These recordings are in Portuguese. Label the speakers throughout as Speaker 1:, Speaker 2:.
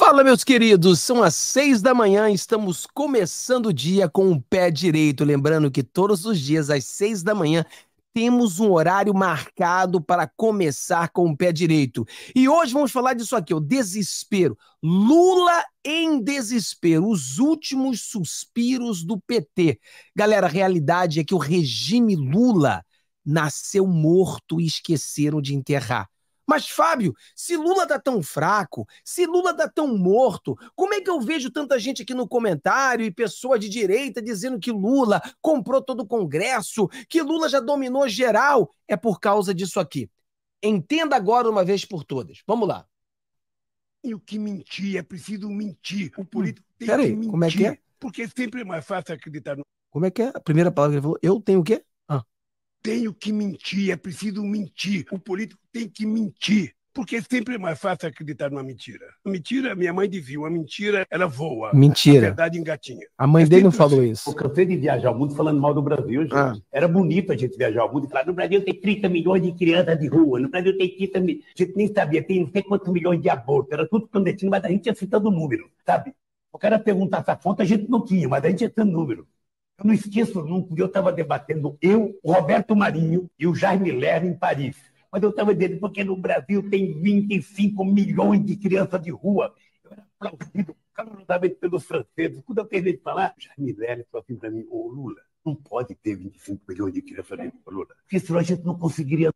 Speaker 1: Fala, meus queridos, são as seis da manhã estamos começando o dia com o pé direito. Lembrando que todos os dias, às seis da manhã, temos um horário marcado para começar com o pé direito. E hoje vamos falar disso aqui, o desespero. Lula em desespero, os últimos suspiros do PT. Galera, a realidade é que o regime Lula nasceu morto e esqueceram de enterrar. Mas, Fábio, se Lula tá tão fraco, se Lula tá tão morto, como é que eu vejo tanta gente aqui no comentário e pessoa de direita dizendo que Lula comprou todo o Congresso, que Lula já dominou geral? É por causa disso aqui. Entenda agora uma vez por todas. Vamos lá. E o que mentir, é preciso mentir. O hum, político hum, tem que mentir. Como é que é? Porque sempre é mais fácil acreditar no. Como é que é? A primeira palavra que ele falou, eu tenho o quê? Ah. Tenho que mentir, é preciso mentir. O político tem que mentir. Porque é sempre é mais fácil acreditar numa mentira. mentira, minha mãe dizia, Uma mentira, ela voa. Mentira. A verdade engatinha. A mãe é dele não falou assim. isso. Eu cansei de viajar ao mundo falando mal do Brasil, gente. Ah. Era bonito a gente viajar ao mundo e falar: no Brasil tem 30 milhões de crianças de rua, no Brasil tem 30 milhões. A gente nem sabia, tem não sei quantos milhões de abortos. Era tudo clandestino, mas a gente ia citando o número, sabe? O cara perguntar essa fonte, a gente não tinha, mas a gente ia citando o número. Eu não esqueço nunca, eu estava debatendo, eu, o Roberto Marinho e o Jaime Lerner em Paris mas eu estava dizendo, porque no Brasil tem 25 milhões de crianças de rua. Eu era aplaudido calorosamente pelos franceses. Quando eu terminei de falar, Jaime Velho falou assim para mim, ô Lula, não pode ter 25 milhões de crianças dentro do Lula, porque senão a gente não conseguiria.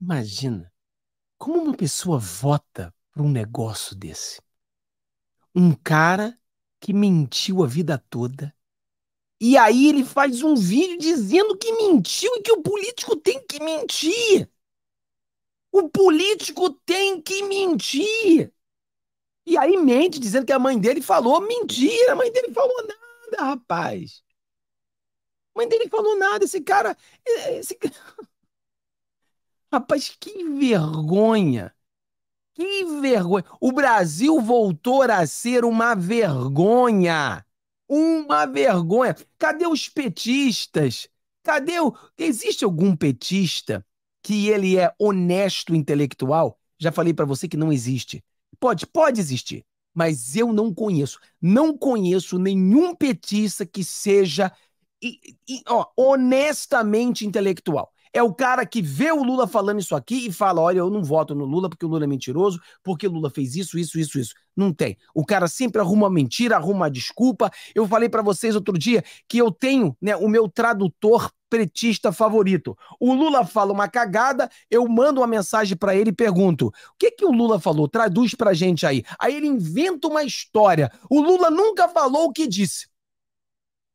Speaker 1: Imagina, como uma pessoa vota por um negócio desse? Um cara que mentiu a vida toda, e aí ele faz um vídeo dizendo que mentiu e que o político tem que mentir. O político tem que mentir. E aí mente dizendo que a mãe dele falou mentira, a mãe dele falou nada, rapaz. A mãe dele falou nada, esse cara, esse Rapaz, que vergonha. Que vergonha. O Brasil voltou a ser uma vergonha. Uma vergonha. Cadê os petistas? Cadê o Existe algum petista que ele é honesto intelectual, já falei para você que não existe. Pode, pode existir, mas eu não conheço. Não conheço nenhum petista que seja e, e, ó, honestamente intelectual. É o cara que vê o Lula falando isso aqui e fala: olha, eu não voto no Lula porque o Lula é mentiroso, porque o Lula fez isso, isso, isso, isso. Não tem. O cara sempre arruma mentira, arruma desculpa. Eu falei para vocês outro dia que eu tenho né, o meu tradutor petista favorito. O Lula fala uma cagada, eu mando uma mensagem para ele e pergunto: o que que o Lula falou? Traduz pra gente aí. Aí ele inventa uma história. O Lula nunca falou o que disse.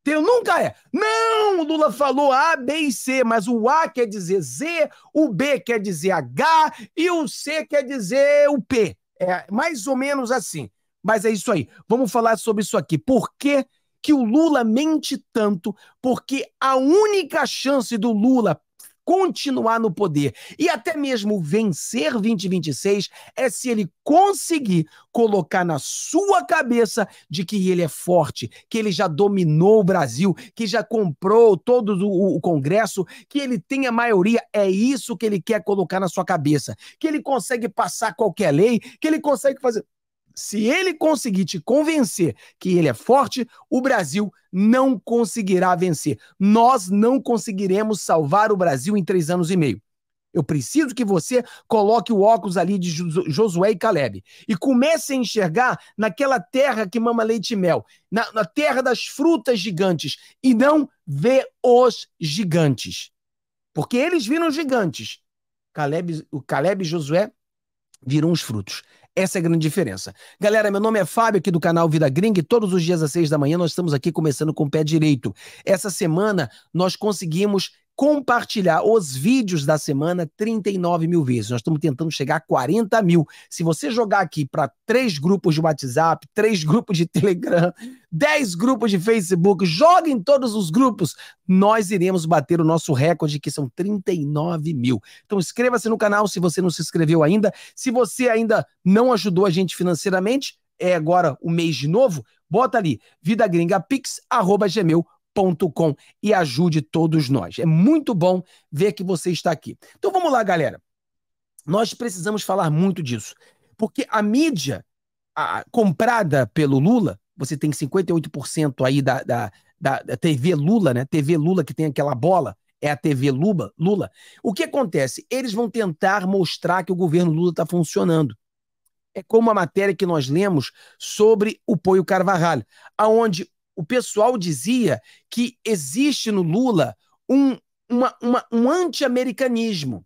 Speaker 1: Eu nunca é. Não, o Lula falou A, B e C, mas o A quer dizer Z, o B quer dizer H e o C quer dizer o P. É mais ou menos assim. Mas é isso aí. Vamos falar sobre isso aqui. Por que que o Lula mente tanto, porque a única chance do Lula continuar no poder e até mesmo vencer 2026 é se ele conseguir colocar na sua cabeça de que ele é forte, que ele já dominou o Brasil, que já comprou todo o, o Congresso, que ele tem a maioria, é isso que ele quer colocar na sua cabeça, que ele consegue passar qualquer lei, que ele consegue fazer se ele conseguir te convencer que ele é forte, o Brasil não conseguirá vencer. Nós não conseguiremos salvar o Brasil em três anos e meio. Eu preciso que você coloque o óculos ali de Josué e Caleb e comece a enxergar naquela terra que mama leite e mel, na, na terra das frutas gigantes, e não ver os gigantes. Porque eles viram gigantes. Caleb, o Caleb e Josué viram os frutos. Essa é a grande diferença. Galera, meu nome é Fábio, aqui do canal Vida Gringa, e todos os dias às seis da manhã nós estamos aqui começando com o pé direito. Essa semana nós conseguimos compartilhar os vídeos da semana 39 mil vezes. Nós estamos tentando chegar a 40 mil. Se você jogar aqui para três grupos de WhatsApp, três grupos de Telegram, dez grupos de Facebook, joga em todos os grupos, nós iremos bater o nosso recorde, que são 39 mil. Então inscreva-se no canal se você não se inscreveu ainda. Se você ainda não ajudou a gente financeiramente, é agora o mês de novo, bota ali vidagringapix.gmail.com com e ajude todos nós. É muito bom ver que você está aqui. Então vamos lá, galera. Nós precisamos falar muito disso, porque a mídia a, comprada pelo Lula, você tem 58% aí da, da, da, da, TV Lula, né? TV Lula que tem aquela bola, é a TV Lula. Lula. O que acontece? Eles vão tentar mostrar que o governo Lula está funcionando. É como a matéria que nós lemos sobre o Poio Carvajal, aonde o pessoal dizia que existe no Lula um, uma, uma, um anti-americanismo.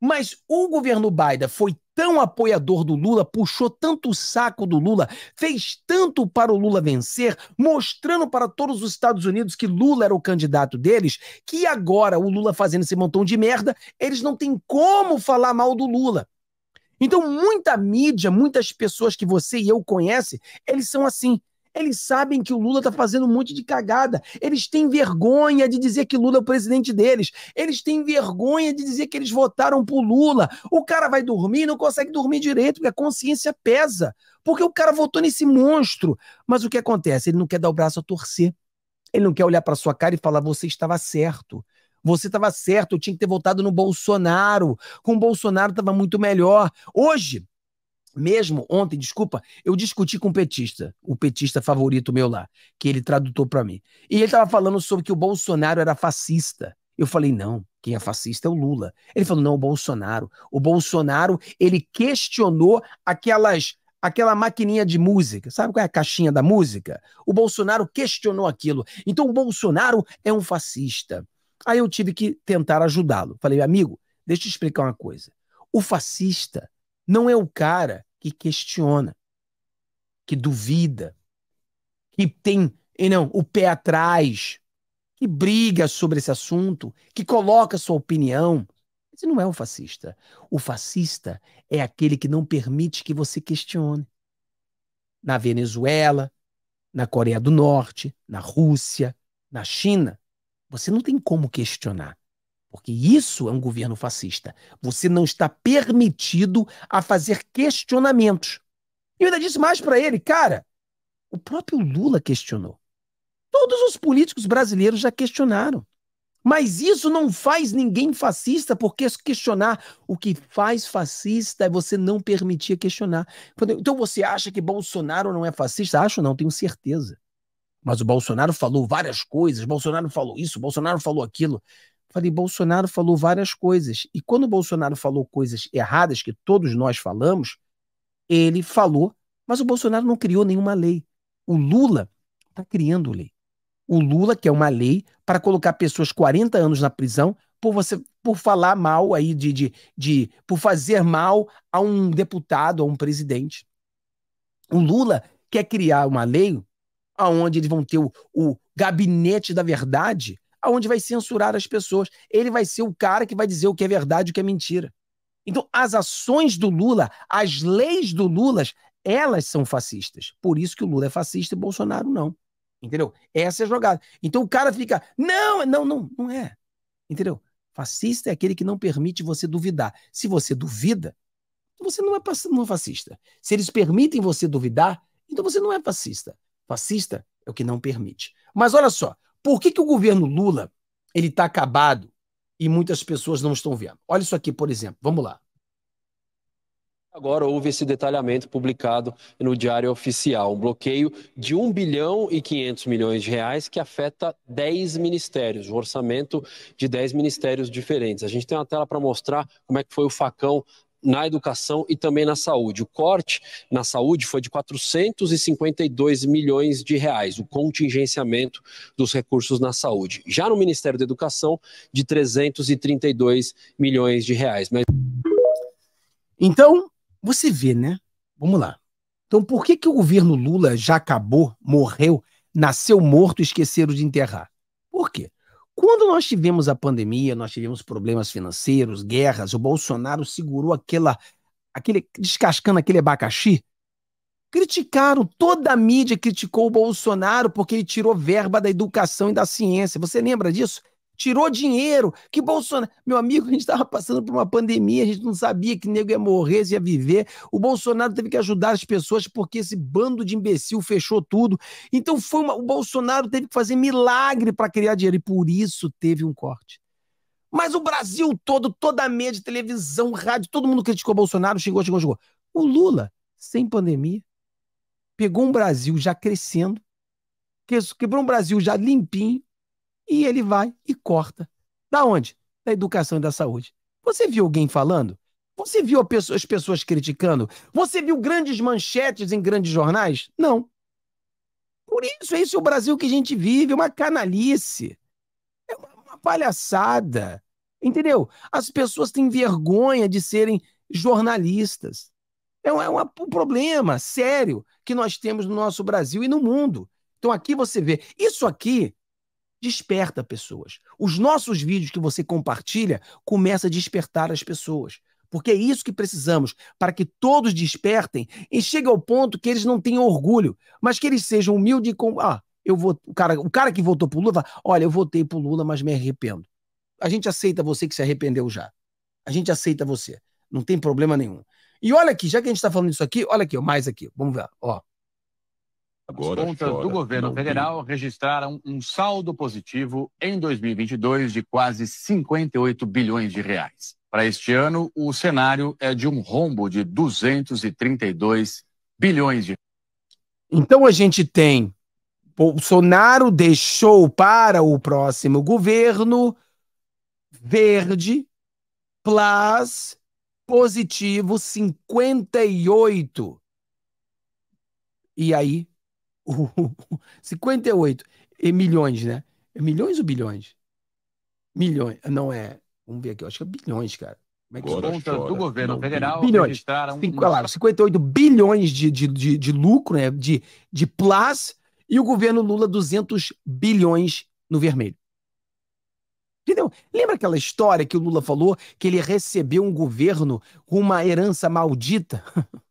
Speaker 1: Mas o governo Biden foi tão apoiador do Lula, puxou tanto o saco do Lula, fez tanto para o Lula vencer, mostrando para todos os Estados Unidos que Lula era o candidato deles, que agora o Lula fazendo esse montão de merda, eles não têm como falar mal do Lula. Então, muita mídia, muitas pessoas que você e eu conhece, eles são assim. Eles sabem que o Lula está fazendo um monte de cagada. Eles têm vergonha de dizer que Lula é o presidente deles. Eles têm vergonha de dizer que eles votaram por Lula. O cara vai dormir e não consegue dormir direito, porque a consciência pesa. Porque o cara votou nesse monstro. Mas o que acontece? Ele não quer dar o braço a torcer. Ele não quer olhar para sua cara e falar: você estava certo. Você estava certo, eu tinha que ter votado no Bolsonaro. Com o Bolsonaro estava muito melhor. Hoje, mesmo ontem, desculpa, eu discuti com um petista, o petista favorito meu lá, que ele tradutou para mim. E ele estava falando sobre que o Bolsonaro era fascista. Eu falei, não, quem é fascista é o Lula. Ele falou, não, o Bolsonaro. O Bolsonaro, ele questionou aquelas aquela maquininha de música, sabe qual é a caixinha da música? O Bolsonaro questionou aquilo. Então o Bolsonaro é um fascista. Aí eu tive que tentar ajudá-lo. Falei, amigo, deixa eu te explicar uma coisa. O fascista não é o cara que questiona, que duvida, que tem eh, não, o pé atrás, que briga sobre esse assunto, que coloca sua opinião. Esse não é o fascista. O fascista é aquele que não permite que você questione. Na Venezuela, na Coreia do Norte, na Rússia, na China, você não tem como questionar. Porque isso é um governo fascista. Você não está permitido a fazer questionamentos. E eu ainda disse mais para ele, cara, o próprio Lula questionou. Todos os políticos brasileiros já questionaram. Mas isso não faz ninguém fascista, porque questionar o que faz fascista é você não permitir questionar. Então você acha que Bolsonaro não é fascista? Acho não, tenho certeza. Mas o Bolsonaro falou várias coisas, Bolsonaro falou isso, Bolsonaro falou aquilo. Falei, Bolsonaro falou várias coisas. E quando Bolsonaro falou coisas erradas, que todos nós falamos, ele falou, mas o Bolsonaro não criou nenhuma lei. O Lula está criando lei. O Lula, que é uma lei para colocar pessoas 40 anos na prisão por você por falar mal aí de, de, de por fazer mal a um deputado, a um presidente. O Lula quer criar uma lei aonde eles vão ter o, o gabinete da verdade aonde vai censurar as pessoas. Ele vai ser o cara que vai dizer o que é verdade e o que é mentira. Então, as ações do Lula, as leis do Lula, elas são fascistas. Por isso que o Lula é fascista e Bolsonaro não. Entendeu? Essa é a jogada. Então o cara fica, não, não, não, não é. Entendeu? Fascista é aquele que não permite você duvidar. Se você duvida, então você não é, não é fascista. Se eles permitem você duvidar, então você não é fascista. Fascista é o que não permite. Mas olha só, por que, que o governo Lula ele está acabado e muitas pessoas não estão vendo? Olha isso aqui, por exemplo. Vamos lá. Agora houve esse detalhamento publicado no Diário Oficial, um bloqueio de 1 bilhão e 500 milhões de reais que afeta 10 ministérios, um orçamento de 10 ministérios diferentes. A gente tem uma tela para mostrar como é que foi o facão na educação e também na saúde. O corte na saúde foi de 452 milhões de reais, o contingenciamento dos recursos na saúde. Já no Ministério da Educação, de 332 milhões de reais. Mas... Então, você vê, né? Vamos lá. Então, por que, que o governo Lula já acabou, morreu, nasceu morto e esqueceram de enterrar? Por quê? Quando nós tivemos a pandemia, nós tivemos problemas financeiros, guerras, o Bolsonaro segurou aquela, aquele descascando aquele abacaxi. Criticaram, toda a mídia criticou o Bolsonaro porque ele tirou verba da educação e da ciência. Você lembra disso? tirou dinheiro, que Bolsonaro. Meu amigo, a gente estava passando por uma pandemia, a gente não sabia que nego ia morrer, se ia viver. O Bolsonaro teve que ajudar as pessoas porque esse bando de imbecil fechou tudo. Então foi uma... o Bolsonaro teve que fazer milagre para criar dinheiro e por isso teve um corte. Mas o Brasil todo, toda a mídia, televisão, rádio, todo mundo criticou Bolsonaro, chegou chegou chegou O Lula, sem pandemia, pegou um Brasil já crescendo, quebrou um Brasil já limpinho, e ele vai e corta. Da onde? Da educação e da saúde. Você viu alguém falando? Você viu as pessoas criticando? Você viu grandes manchetes em grandes jornais? Não. Por isso, é esse é o Brasil que a gente vive, é uma canalice. É uma palhaçada. Entendeu? As pessoas têm vergonha de serem jornalistas. É um, é um problema sério que nós temos no nosso Brasil e no mundo. Então aqui você vê. Isso aqui desperta pessoas. Os nossos vídeos que você compartilha começa a despertar as pessoas. Porque é isso que precisamos, para que todos despertem e chegue ao ponto que eles não tenham orgulho, mas que eles sejam humildes e com ah, eu vou, o cara, o cara que votou pro Lula, olha, eu votei pro Lula, mas me arrependo. A gente aceita você que se arrependeu já. A gente aceita você. Não tem problema nenhum. E olha aqui, já que a gente está falando isso aqui, olha aqui, mais aqui. Vamos ver, ó. Agora As contas do governo federal tem. registraram um saldo positivo em 2022 de quase 58 bilhões de reais. Para este ano, o cenário é de um rombo de 232 bilhões de Então a gente tem Bolsonaro deixou para o próximo governo verde plus positivo 58. E aí 58 milhões, né? É milhões ou bilhões? Milhões, não é. Vamos ver aqui, eu acho que é bilhões, cara. Como é que contas chora. do governo não, federal bilhões. registraram. Cinco, um... lá, 58 bilhões de, de, de, de, lucro, né? De, de plus, e o governo Lula 200 bilhões no vermelho. Entendeu? Lembra aquela história que o Lula falou que ele recebeu um governo com uma herança maldita?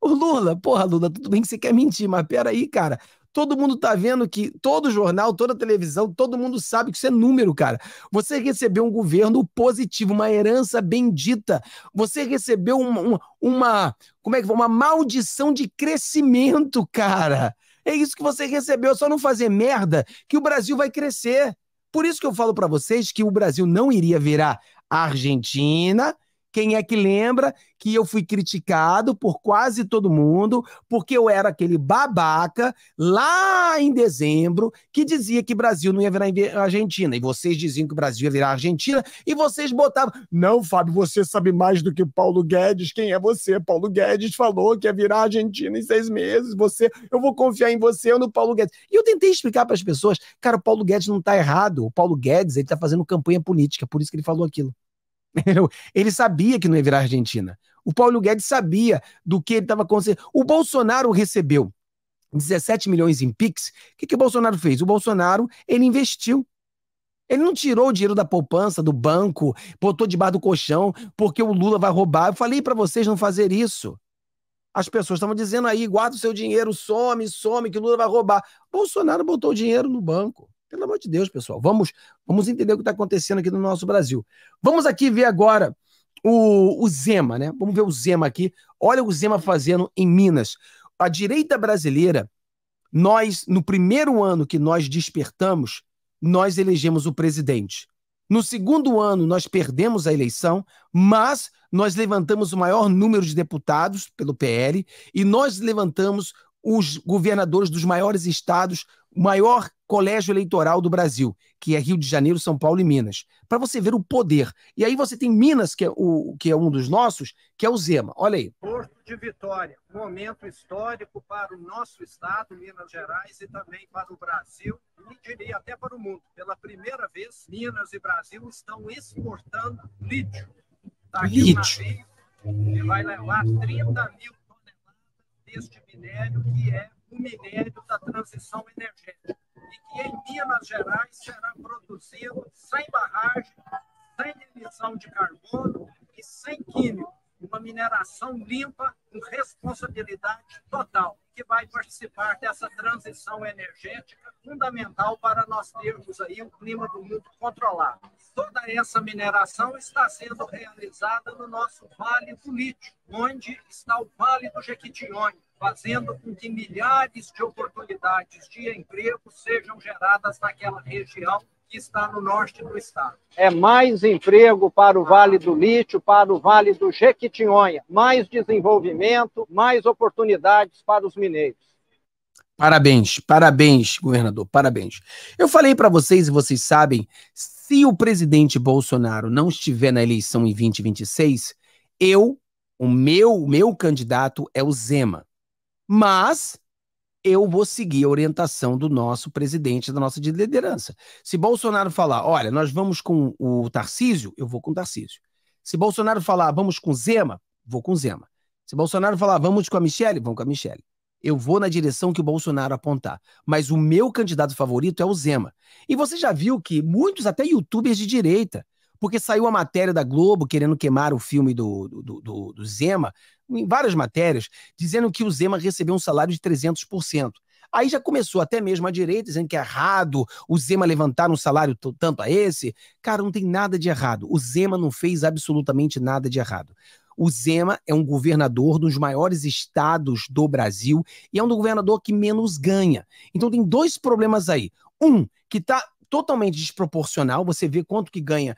Speaker 1: Ô Lula, porra, Lula, tudo bem que você quer mentir, mas peraí, cara. Todo mundo tá vendo que todo jornal, toda televisão, todo mundo sabe que isso é número, cara. Você recebeu um governo positivo, uma herança bendita. Você recebeu uma, uma, uma como é que uma maldição de crescimento, cara. É isso que você recebeu, é só não fazer merda que o Brasil vai crescer. Por isso que eu falo para vocês que o Brasil não iria virar Argentina, quem é que lembra que eu fui criticado por quase todo mundo, porque eu era aquele babaca lá em dezembro que dizia que Brasil não ia virar Argentina. E vocês diziam que o Brasil ia virar Argentina, e vocês botavam. Não, Fábio, você sabe mais do que Paulo Guedes. Quem é você? Paulo Guedes falou que ia virar Argentina em seis meses. Você, eu vou confiar em você ou no Paulo Guedes. E eu tentei explicar para as pessoas, cara, o Paulo Guedes não está errado. O Paulo Guedes, ele tá fazendo campanha política, por isso que ele falou aquilo. Ele sabia que não ia virar Argentina. O Paulo Guedes sabia do que ele estava acontecendo. O Bolsonaro recebeu 17 milhões em Pix. O que, que o Bolsonaro fez? O Bolsonaro ele investiu. Ele não tirou o dinheiro da poupança, do banco, botou debaixo do colchão, porque o Lula vai roubar. Eu falei para vocês não fazer isso. As pessoas estavam dizendo aí, guarda o seu dinheiro, some, some, que o Lula vai roubar. Bolsonaro botou o dinheiro no banco. Pelo amor de Deus, pessoal. Vamos, vamos entender o que está acontecendo aqui no nosso Brasil. Vamos aqui ver agora o, o Zema, né? Vamos ver o Zema aqui. Olha o Zema fazendo em Minas. A direita brasileira, nós, no primeiro ano que nós despertamos, nós elegemos o presidente. No segundo ano, nós perdemos a eleição, mas nós levantamos o maior número de deputados pelo PL e nós levantamos os governadores dos maiores estados maior colégio eleitoral do Brasil, que é Rio de Janeiro, São Paulo e Minas, para você ver o poder. E aí você tem Minas, que é, o, que é um dos nossos, que é o Zema. Olha aí. Porto de Vitória, momento histórico para o nosso estado, Minas Gerais, e também para o Brasil, e diria até para o mundo. Pela primeira vez, Minas e Brasil estão exportando lítio. Tá lítio. Um vai levar 30 mil toneladas deste minério, que é minério da transição energética e que em Minas Gerais será produzido sem barragem, sem emissão de carbono e sem químico, uma mineração limpa com responsabilidade total, que vai participar dessa transição energética fundamental para nós termos aí um clima do mundo controlado. Toda essa mineração está sendo realizada no nosso Vale do Lítio, onde está o Vale do Jequitinhonha, fazendo com que milhares de oportunidades de emprego sejam geradas naquela região que está no norte do estado. É mais emprego para o Vale do Lítio, para o Vale do Jequitinhonha, mais desenvolvimento, mais oportunidades para os mineiros. Parabéns, parabéns, governador, parabéns. Eu falei para vocês e vocês sabem, se o presidente Bolsonaro não estiver na eleição em 2026, eu, o meu, meu candidato é o Zema. Mas eu vou seguir a orientação do nosso presidente, da nossa liderança. Se Bolsonaro falar, olha, nós vamos com o Tarcísio, eu vou com o Tarcísio. Se Bolsonaro falar, vamos com Zema, vou com Zema. Se Bolsonaro falar, vamos com a Michelle, vamos com a Michelle. Eu vou na direção que o Bolsonaro apontar. Mas o meu candidato favorito é o Zema. E você já viu que muitos, até youtubers de direita, porque saiu a matéria da Globo querendo queimar o filme do, do, do, do Zema, em várias matérias, dizendo que o Zema recebeu um salário de 300%. Aí já começou até mesmo a direita dizendo que é errado o Zema levantar um salário tanto a esse. Cara, não tem nada de errado. O Zema não fez absolutamente nada de errado. O Zema é um governador dos maiores estados do Brasil e é um governador que menos ganha. Então tem dois problemas aí. Um, que está totalmente desproporcional. Você vê quanto que ganha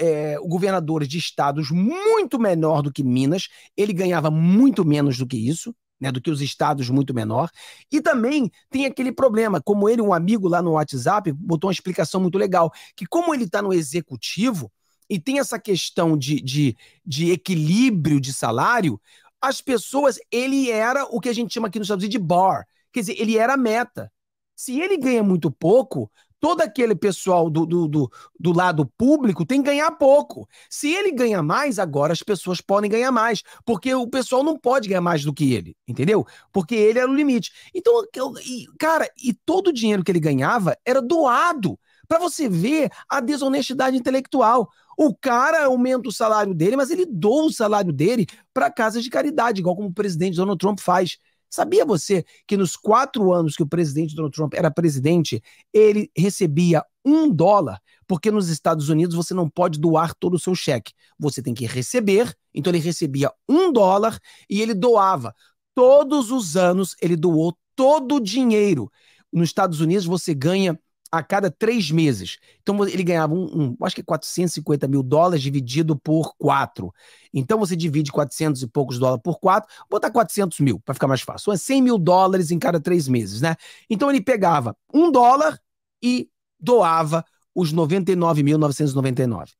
Speaker 1: é, governadores de estados muito menor do que Minas. Ele ganhava muito menos do que isso, né, do que os estados muito menor. E também tem aquele problema, como ele, um amigo lá no WhatsApp, botou uma explicação muito legal, que como ele está no executivo e tem essa questão de, de, de equilíbrio de salário, as pessoas, ele era o que a gente chama aqui nos Estados Unidos de bar, quer dizer, ele era a meta. Se ele ganha muito pouco, todo aquele pessoal do, do, do, do, lado público tem que ganhar pouco. Se ele ganha mais, agora as pessoas podem ganhar mais, porque o pessoal não pode ganhar mais do que ele, entendeu? Porque ele era o limite. Então, eu, e, cara, e todo o dinheiro que ele ganhava era doado para você ver a desonestidade intelectual. O cara aumenta o salário dele, mas ele doa o salário dele para casas de caridade, igual como o presidente Donald Trump faz. Sabia você que nos quatro anos que o presidente Donald Trump era presidente, ele recebia um dólar? Porque nos Estados Unidos você não pode doar todo o seu cheque. Você tem que receber. Então ele recebia um dólar e ele doava. Todos os anos ele doou todo o dinheiro. Nos Estados Unidos você ganha a cada três meses. Então ele ganhava um, um, acho que 450 mil dólares dividido por quatro. Então você divide 400 e poucos dólares por quatro, botar 400 mil para ficar mais fácil. 100 mil dólares em cada três meses, né? Então ele pegava um dólar e doava os 99.999.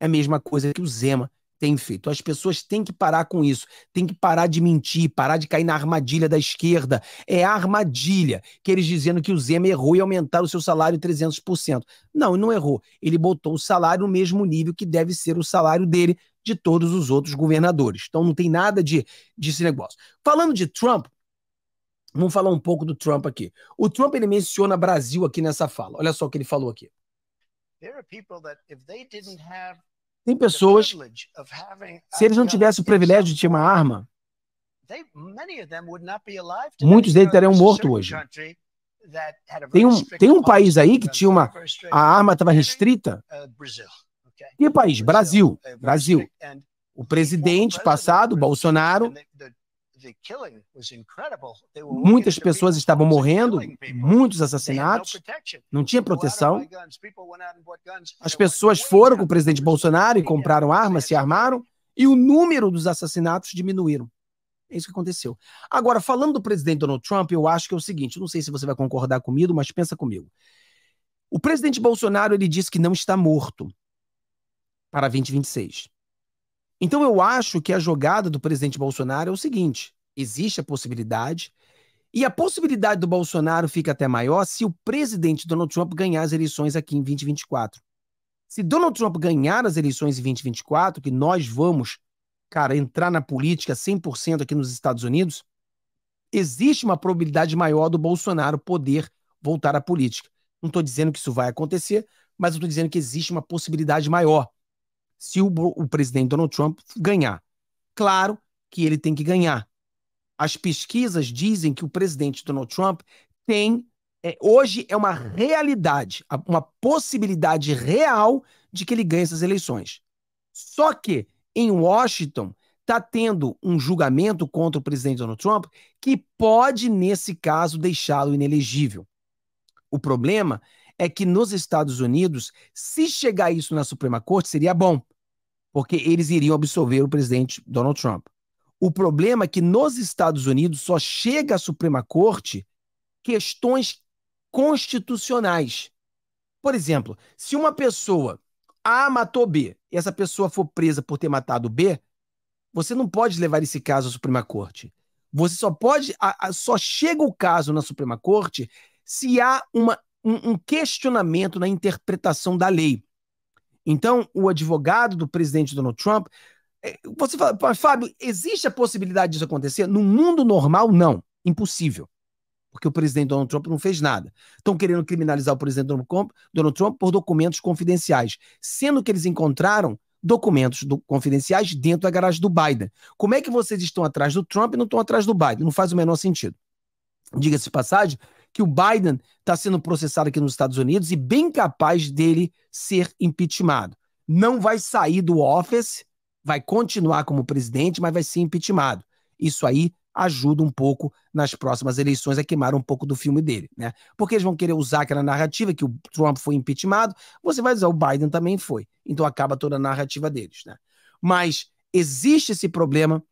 Speaker 1: É a mesma coisa que o Zema tem feito. As pessoas têm que parar com isso, têm que parar de mentir, parar de cair na armadilha da esquerda. É a armadilha que eles dizendo que o Zema errou e aumentar o seu salário 300%. Não, não errou. Ele botou o salário no mesmo nível que deve ser o salário dele de todos os outros governadores. Então não tem nada de desse negócio. Falando de Trump, vamos falar um pouco do Trump aqui. O Trump ele menciona Brasil aqui nessa fala. Olha só o que ele falou aqui. There are people that if they didn't have tem pessoas, se eles não tivessem o privilégio de ter uma arma, muitos deles estariam mortos hoje. Tem um, tem um país aí que tinha uma. A arma estava restrita. Uh, que país? Brasil. Brasil. O presidente passado, Bolsonaro, Muitas pessoas estavam morrendo, muitos assassinatos, não tinha proteção. As pessoas foram com o presidente Bolsonaro e compraram armas, se armaram, e o número dos assassinatos diminuíram. É isso que aconteceu. Agora, falando do presidente Donald Trump, eu acho que é o seguinte, não sei se você vai concordar comigo, mas pensa comigo. O presidente Bolsonaro, ele disse que não está morto para 2026. Então eu acho que a jogada do presidente Bolsonaro é o seguinte: Existe a possibilidade. E a possibilidade do Bolsonaro fica até maior se o presidente Donald Trump ganhar as eleições aqui em 2024. Se Donald Trump ganhar as eleições em 2024, que nós vamos, cara, entrar na política 100% aqui nos Estados Unidos, existe uma probabilidade maior do Bolsonaro poder voltar à política. Não estou dizendo que isso vai acontecer, mas estou dizendo que existe uma possibilidade maior se o, o presidente Donald Trump ganhar. Claro que ele tem que ganhar, as pesquisas dizem que o presidente Donald Trump tem. É, hoje é uma realidade, uma possibilidade real de que ele ganhe essas eleições. Só que em Washington está tendo um julgamento contra o presidente Donald Trump que pode, nesse caso, deixá-lo inelegível. O problema é que nos Estados Unidos, se chegar isso na Suprema Corte, seria bom, porque eles iriam absolver o presidente Donald Trump. O problema é que nos Estados Unidos só chega à Suprema Corte questões constitucionais. Por exemplo, se uma pessoa A matou B e essa pessoa for presa por ter matado B, você não pode levar esse caso à Suprema Corte. Você só pode, a, a, só chega o caso na Suprema Corte se há uma, um, um questionamento na interpretação da lei. Então, o advogado do presidente Donald Trump é, você fala, Fábio, existe a possibilidade disso acontecer? No mundo normal, não. Impossível. Porque o presidente Donald Trump não fez nada. Estão querendo criminalizar o presidente Donald Trump por documentos confidenciais, sendo que eles encontraram documentos do, confidenciais dentro da garagem do Biden. Como é que vocês estão atrás do Trump e não estão atrás do Biden? Não faz o menor sentido. Diga-se de passagem que o Biden está sendo processado aqui nos Estados Unidos e bem capaz dele ser impeachmentado. Não vai sair do office vai continuar como presidente, mas vai ser impeachmentado. Isso aí ajuda um pouco nas próximas eleições a queimar um pouco do filme dele, né? Porque eles vão querer usar aquela narrativa que o Trump foi impeachmentado, você vai dizer o Biden também foi. Então acaba toda a narrativa deles, né? Mas existe esse problema,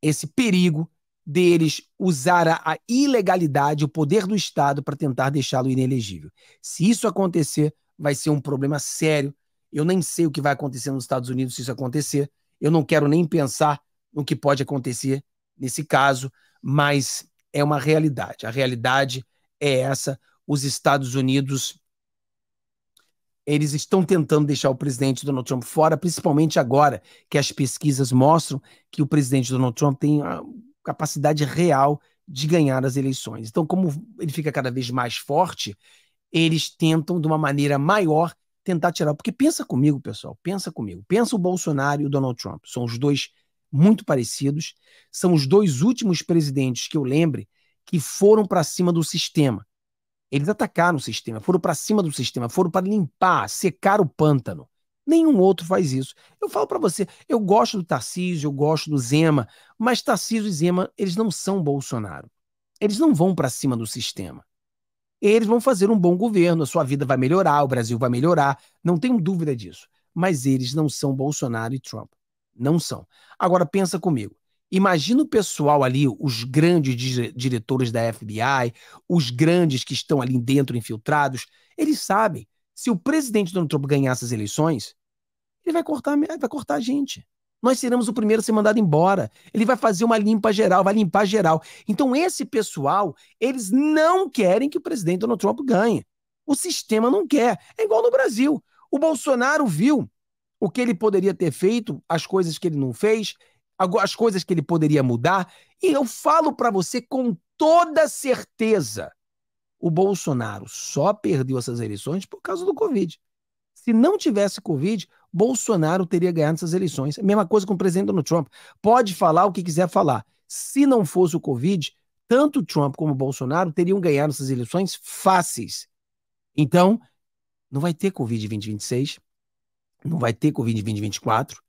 Speaker 1: esse perigo deles usar a, a ilegalidade, o poder do Estado para tentar deixá-lo inelegível. Se isso acontecer, vai ser um problema sério. Eu nem sei o que vai acontecer nos Estados Unidos se isso acontecer, eu não quero nem pensar no que pode acontecer nesse caso, mas é uma realidade. A realidade é essa. Os Estados Unidos eles estão tentando deixar o presidente Donald Trump fora, principalmente agora que as pesquisas mostram que o presidente Donald Trump tem a capacidade real de ganhar as eleições. Então, como ele fica cada vez mais forte, eles tentam, de uma maneira maior, tentar tirar. Porque pensa comigo, pessoal, pensa comigo. Pensa o Bolsonaro e o Donald Trump. São os dois muito parecidos. São os dois últimos presidentes que eu lembre que foram para cima do sistema. Eles atacaram o sistema, foram para cima do sistema, foram para limpar, secar o pântano. Nenhum outro faz isso. Eu falo para você, eu gosto do Tarcísio, eu gosto do Zema, mas Tarcísio e Zema, eles não são Bolsonaro. Eles não vão para cima do sistema eles vão fazer um bom governo, a sua vida vai melhorar, o Brasil vai melhorar, não tenho dúvida disso. Mas eles não são Bolsonaro e Trump. Não são. Agora pensa comigo. Imagina o pessoal ali, os grandes diretores da FBI, os grandes que estão ali dentro infiltrados, eles sabem. Se o presidente Donald Trump ganhar essas eleições, ele vai cortar, vai cortar a gente nós seremos o primeiro a ser mandado embora. Ele vai fazer uma limpa geral, vai limpar geral. Então, esse pessoal, eles não querem que o presidente Donald Trump ganhe. O sistema não quer. É igual no Brasil. O Bolsonaro viu o que ele poderia ter feito, as coisas que ele não fez, as coisas que ele poderia mudar. E eu falo para você com toda certeza: o Bolsonaro só perdeu essas eleições por causa do Covid. Se não tivesse Covid, Bolsonaro teria ganhado essas eleições. Mesma coisa com o presidente Donald Trump. Pode falar o que quiser falar. Se não fosse o Covid, tanto Trump como Bolsonaro teriam ganhado essas eleições fáceis. Então, não vai ter Covid 2026, não vai ter Covid 2024.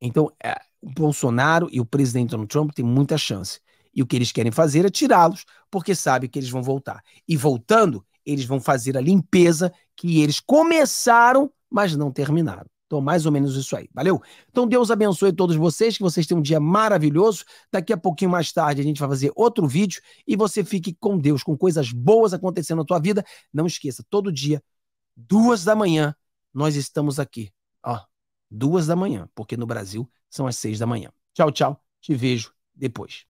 Speaker 1: Então, é, o Bolsonaro e o presidente Donald Trump têm muita chance. E o que eles querem fazer é tirá-los, porque sabe que eles vão voltar. E voltando, eles vão fazer a limpeza que eles começaram, mas não terminaram. Então, mais ou menos isso aí. Valeu? Então, Deus abençoe todos vocês, que vocês tenham um dia maravilhoso. Daqui a pouquinho mais tarde a gente vai fazer outro vídeo e você fique com Deus, com coisas boas acontecendo na tua vida. Não esqueça, todo dia, duas da manhã, nós estamos aqui. Ó, duas da manhã, porque no Brasil são as seis da manhã. Tchau, tchau. Te vejo depois.